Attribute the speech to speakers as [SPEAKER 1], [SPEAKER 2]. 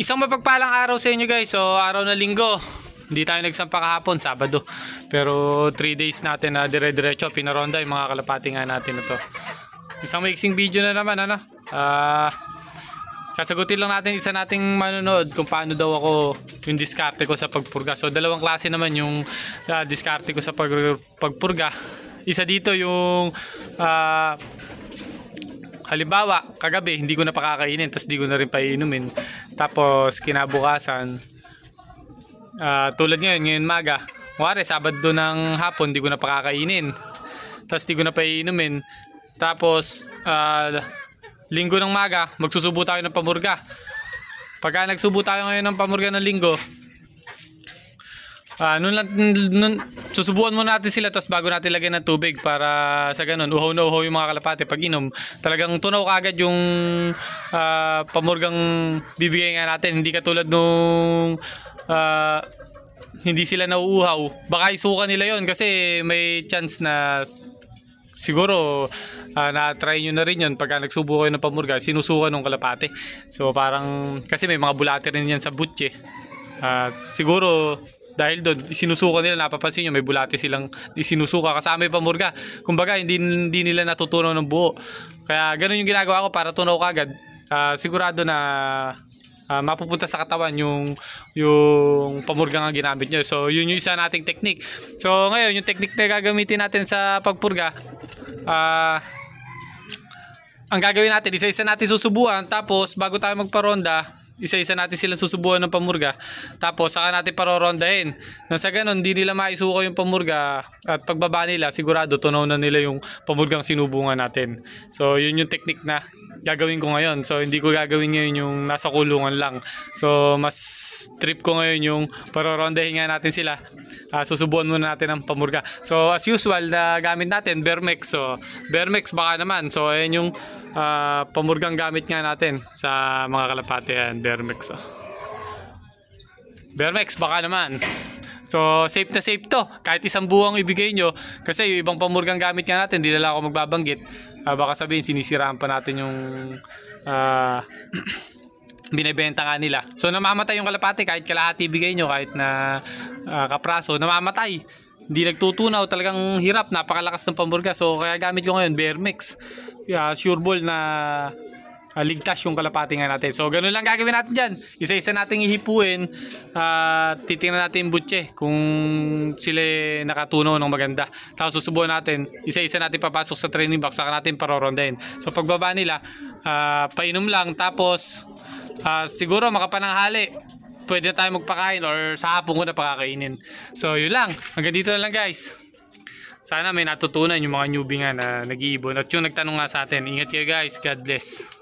[SPEAKER 1] Isang mapagpalang araw sa inyo guys. So araw na linggo. Hindi tayo nagsampa kahapon, Sabado. Pero 3 days natin na dire-diretso pinaronda yung mga kalapati nga natin ito. Isang mixing video na naman ano. Ah... Uh, sasagutin lang natin isa nating manonood kung paano daw ako yung diskarte ko sa pagpurga. So dalawang klase naman yung uh, diskarte ko sa pag pagpurga. Isa dito yung uh, halimbawa kagabi hindi ko na pakakainin tapos hindi ko na rin painumin tapos kinabukasan uh, tulad ngayon ngayon maga wari sabado ng hapon hindi ko na pakakainin tapos hindi ko na painumin tapos uh, linggo ng maga magsusubo tayo ng pamurga pagka nagsubo tayo ngayon ng pamurga ng linggo Ah, uh, nun, nun, nun, susubuan muna natin sila tapos bago natin lagyan ng tubig para sa ganun uhaw na uhaw yung mga kalapate pag inom talagang tunaw kagad yung uh, pamurgang bibigay nga natin hindi katulad nung uh, hindi sila nauuhaw baka isuka nila yon kasi may chance na siguro uh, na-try nyo na rin yun pagka nagsubo kayo ng pamurga sinusuka ng kalapate so parang kasi may mga bulate rin yan sa butche uh, siguro dahil doon, sinusuka nila, napapansin nyo, may bulate silang sinusuka kasama yung pamurga. Kumbaga, hindi, hindi nila natutunaw ng buo. Kaya ganun yung ginagawa ko para tunaw kagad. Uh, ah, sigurado na uh, mapupunta sa katawan yung yung pamurga nga ginamit nyo. So, yun yung isa nating technique. So, ngayon, yung technique na gagamitin natin sa pagpurga, ah, uh, ang gagawin natin, isa-isa natin susubuan, tapos bago tayo magparonda, isa-isa natin silang susubuan ng pamurga. Tapos saka natin parorondahin. Nang sa ganun, hindi nila maisuko yung pamurga at pagbaba nila, sigurado tunaw na nila yung pamurgang sinubungan natin. So, yun yung technique na gagawin ko ngayon. So, hindi ko gagawin ngayon yung nasa kulungan lang. So, mas trip ko ngayon yung parorondahin nga natin sila. Uh, susubuan muna natin ang pamurga. So, as usual na gamit natin, Bermex. So, Bermex baka naman. So, ayan yung uh, pamurgang gamit nga natin sa mga kalapate. and Vermex ah. Vermex baka naman. So safe na safe to. Kahit isang buwang ibigay nyo kasi yung ibang pamurgang gamit nga natin hindi na lang ako magbabanggit. Uh, baka sabihin sinisiraan pa natin yung uh, binebenta nga nila. So namamatay yung kalapati kahit kalahati ibigay nyo kahit na uh, kapraso namamatay. Hindi nagtutunaw talagang hirap napakalakas ng pamburga so kaya gamit ko ngayon Vermex. Yeah, sure ball na Ah, ligtas yung kalapati nga natin. So, ganun lang gagawin natin dyan. Isa-isa nating ihipuin at uh, titingnan natin yung butche kung sila nakatuno ng maganda. Tapos susubuan natin, isa-isa natin papasok sa training box saka natin parorondahin. So, pagbaba nila, uh, painom lang tapos uh, siguro makapananghali pwede na tayo magpakain or sa hapon ko na pakakainin. So, yun lang. Hanggang dito na lang guys. Sana may natutunan yung mga newbie nga na nag-iibon. At yung nagtanong nga sa atin, ingat kayo guys. God bless.